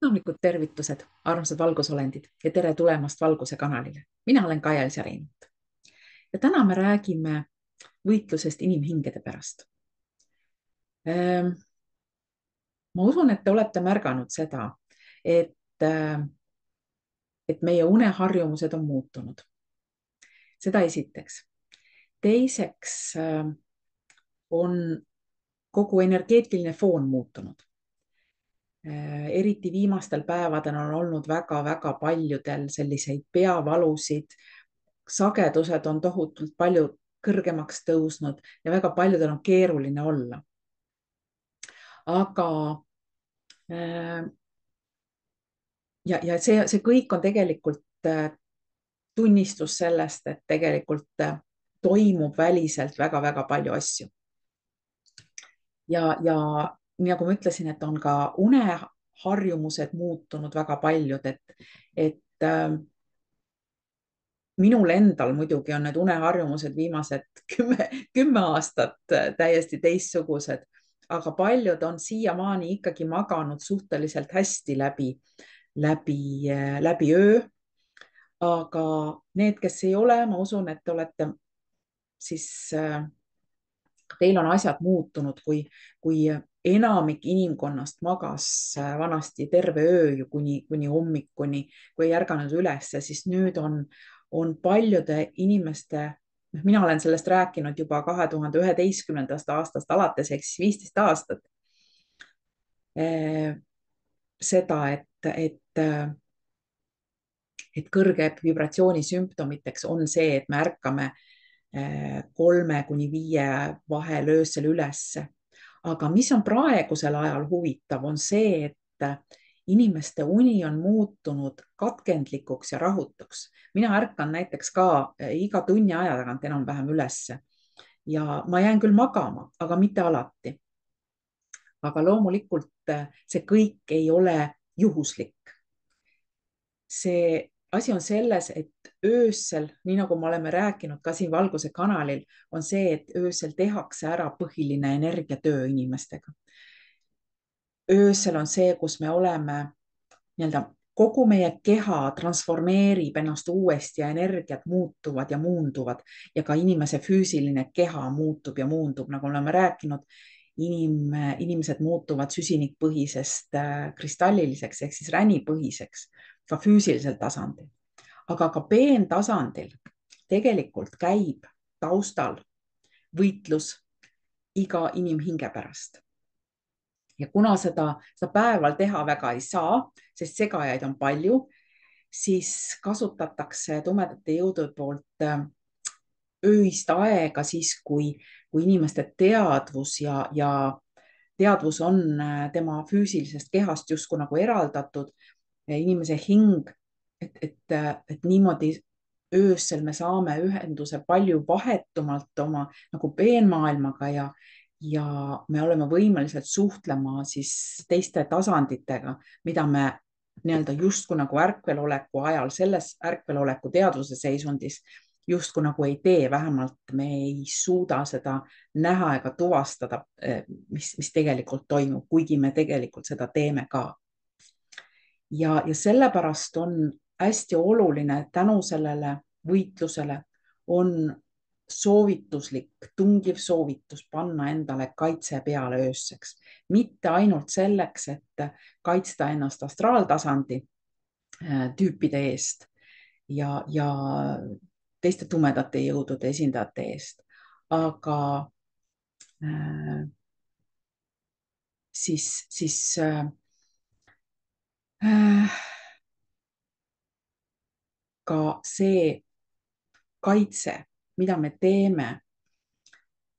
südamlikud tervitused, armsad valgusolendid ja tere tulemast Valguse kanalile. mina olen Kael Sarinat ja täna me räägime võitlusest inimhingede pärast. Ehm, ma usun, et te olete märganud seda, et, ehm, et meie uneharjumused on muutunud. seda esiteks. teiseks ehm, on kogu energeetiline foon muutunud Äh, eriti viimastel päevadel on olnud väga-väga paljudel selliseid peavalusid. sagedused on tohutult palju kõrgemaks tõusnud ja väga paljudel on keeruline olla. aga äh, ja, ja see, see kõik on tegelikult äh, tunnistus sellest, et tegelikult toimub väliselt väga-väga palju asju. ja, ja nagu ma ütlesin, et on ka uneharjumused muutunud väga paljud, et, et äh, minul endal muidugi on need uneharjumused viimased kümme, kümme aastat äh, täiesti teistsugused, aga paljud on siiamaani ikkagi maganud suhteliselt hästi läbi, läbi, äh, läbi öö. aga need, kes ei ole, ma usun, et te olete siis äh, teil on asjad muutunud, kui, kui enamik inimkonnast magas äh, vanasti terve öö ju kuni, kuni hommikuni, kui ei ärganud ülesse, siis nüüd on, on paljude inimeste noh, mina olen sellest rääkinud juba kahe tuhande üheteistkümnendast aastast alates ehk siis viisteist aastat. Äh, seda, et, et, äh, et kõrge vibratsiooni sümptomiteks on see, et me ärkame kolme kuni viie vahel öösel ülesse. aga mis on praegusel ajal huvitav, on see, et äh, inimeste uni on muutunud katkendlikuks ja rahutuks. mina ärkan näiteks ka äh, iga tunni aja tagant enam-vähem ülesse ja ma jään küll magama, aga mitte alati. aga loomulikult äh, see kõik ei ole juhuslik. see asi on selles, et öösel, nii nagu me oleme rääkinud ka siin Valguse kanalil, on see, et öösel tehakse ära põhiline energiatöö inimestega. öösel on see, kus me oleme nii-öelda kogu meie keha transformeerib ennast uuesti ja energiat muutuvad ja muunduvad ja ka inimese füüsiline keha muutub ja muundub, nagu oleme rääkinud inim, inimesed muutuvad süsinikpõhisest äh, kristalliliseks ehk siis ränipõhiseks ka füüsilisel tasandil, aga ka peentasandil tegelikult käib taustal võitlus iga inimhinge pärast. ja kuna seda, seda päeval teha väga ei saa, sest segajaid on palju, siis kasutatakse tumedate jõudude poolt äh, öist aega siis, kui, kui inimeste teadvus ja, ja teadvus on äh, tema füüsilisest kehast justkui nagu eraldatud inimese hing, et, et, et niimoodi öösel me saame ühenduse palju vahetumalt oma nagu peenmaailmaga ja, ja me oleme võimelised suhtlema siis teiste tasanditega, mida me nii-öelda justkui nagu ärkveloleku ajal selles ärkveloleku teadvuse seisundis justkui nagu ei tee, vähemalt me ei suuda seda näha ega tuvastada, eh, mis, mis tegelikult toimub, kuigi me tegelikult seda teeme ka ja, ja sellepärast on hästi oluline tänu sellele võitlusele on soovituslik, tungiv soovitus panna endale kaitse peale ööseks, mitte ainult selleks, et kaitsta ennast astraaltasandi äh, tüüpide eest ja, ja teiste tumedate jõudude esindajate eest, aga äh, siis, siis äh, Äh, ka see kaitse, mida me teeme,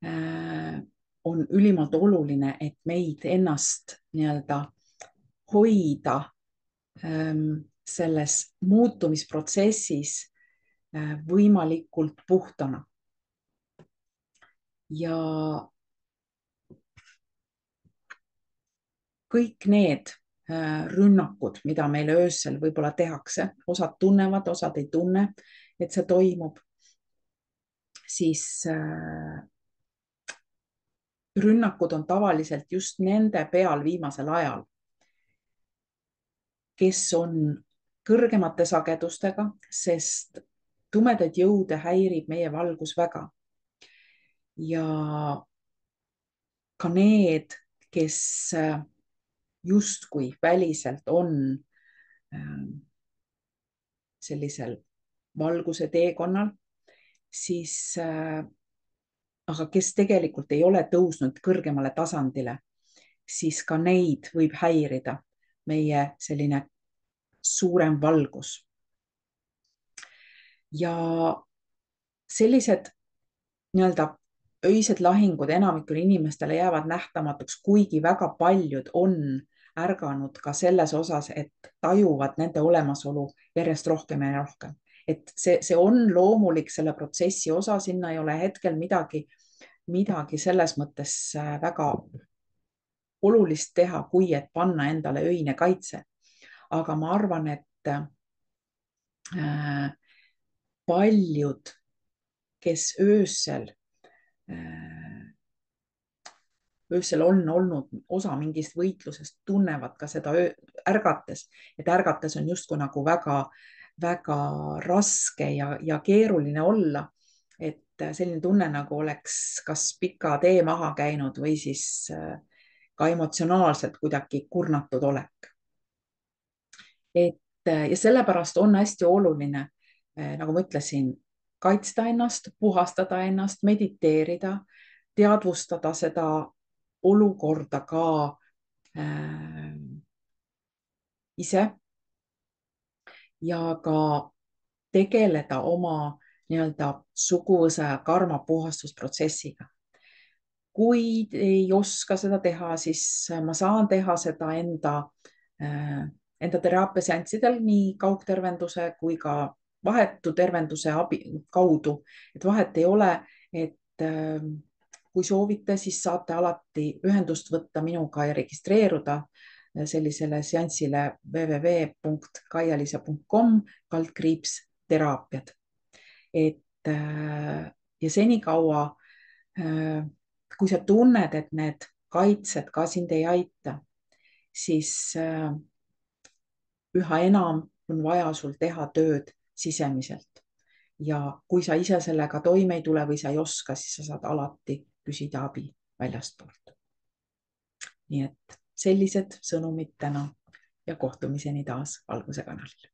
äh, on ülimalt oluline, et meid ennast nii-öelda hoida ähm, selles muutumisprotsessis äh, võimalikult puhtana. ja kõik need Äh, rünnakud, mida meile öösel võib-olla tehakse, osad tunnevad, osad ei tunne, et see toimub, siis äh, rünnakud on tavaliselt just nende peal viimasel ajal, kes on kõrgemate sagedustega, sest tumedaid jõude häirib meie valgus väga. ja ka need, kes äh, justkui väliselt on ähm, sellisel valguse teekonnal, siis äh, aga kes tegelikult ei ole tõusnud kõrgemale tasandile, siis ka neid võib häirida meie selline suurem valgus. ja sellised nii-öelda öised lahingud enamikule inimestele jäävad nähtamatuks, kuigi väga paljud on ärganud ka selles osas, et tajuvad nende olemasolu järjest rohkem ja rohkem, et see, see on loomulik selle protsessi osa, sinna ei ole hetkel midagi, midagi selles mõttes äh, väga olulist teha, kui et panna endale öine kaitse. aga ma arvan, et äh, paljud, kes öösel Äh, öösel on olnud osa mingist võitlusest, tunnevad ka seda öö, ärgates, et ärgates on justkui nagu väga-väga raske ja, ja keeruline olla. et äh, selline tunne nagu oleks kas pika tee maha käinud või siis äh, ka emotsionaalselt kuidagi kurnatud olek. et ja sellepärast on hästi oluline, nagu ma ütlesin, kaitsta ennast, puhastada ennast, mediteerida, teadvustada seda olukorda ka äh, ise ja ka tegeleda oma nii-öelda suguvõsa ja karma puhastusprotsessiga. kui ei oska seda teha, siis ma saan teha seda enda äh,, enda teraapiaseanssidel, nii kaugtervenduse kui ka vahetu tervenduse abi kaudu, et vahet ei ole, et ähm, kui soovite, siis saate alati ühendust võtta minuga ja registreeruda äh, sellisele seansile www.kaialisa.com kaldkriips teraapiad. et äh, ja senikaua, äh, kui sa tunned, et need kaitsed ka sind ei aita, siis üha enam on vaja sul teha tööd sisemiselt. ja kui sa ise sellega toime ei tule või sa ei oska, siis sa saad alati küsida abi väljastpoolt. nii et sellised sõnumid täna ja kohtumiseni taas Valguse kanalil